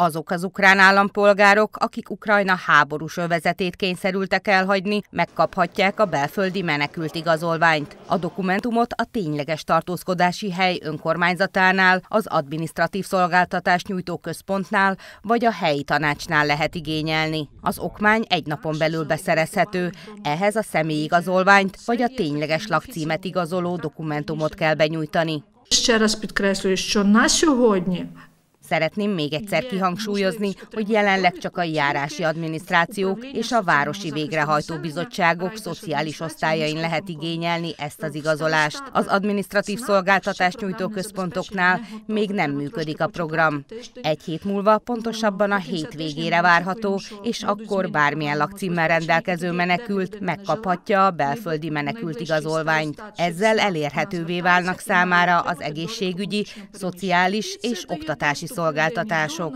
Azok az ukrán állampolgárok, akik Ukrajna háborús övezetét kényszerültek elhagyni, megkaphatják a belföldi menekült igazolványt. A dokumentumot a tényleges tartózkodási hely önkormányzatánál, az adminisztratív szolgáltatás nyújtó központnál vagy a helyi tanácsnál lehet igényelni. Az okmány egy napon belül beszerezhető, ehhez a igazolványt vagy a tényleges lakcímet igazoló dokumentumot kell benyújtani. Szeretném még egyszer kihangsúlyozni, hogy jelenleg csak a járási adminisztrációk és a városi végrehajtó bizottságok szociális osztályain lehet igényelni ezt az igazolást. Az adminisztratív szolgáltatást nyújtó központoknál még nem működik a program. Egy hét múlva, pontosabban a hét végére várható, és akkor bármilyen lakcímmel rendelkező menekült megkaphatja a belföldi menekült igazolványt. Ezzel elérhetővé válnak számára az egészségügyi, szociális és oktatási szolgáltatások.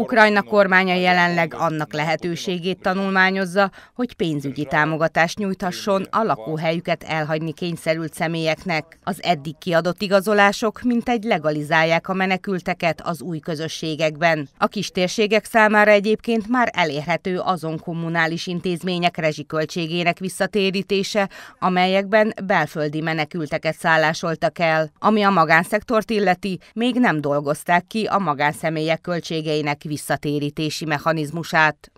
Ukrajna kormánya jelenleg annak lehetőségét tanulmányozza, hogy pénzügyi támogatást nyújthasson a lakóhelyüket elhagyni kényszerült személyeknek. Az eddig kiadott igazolások mintegy legalizálják a menekülteket az új közösségekben. A kistérségek számára egyébként már elérhető azon kommunális intézmények rezsiköltségének visszatérítése, amelyekben belföldi menekülteket szállásoltak el. Ami a magánszektort illeti, még nem dolgozták ki a magánszemélyek költségeinek visszatérítési mechanizmusát.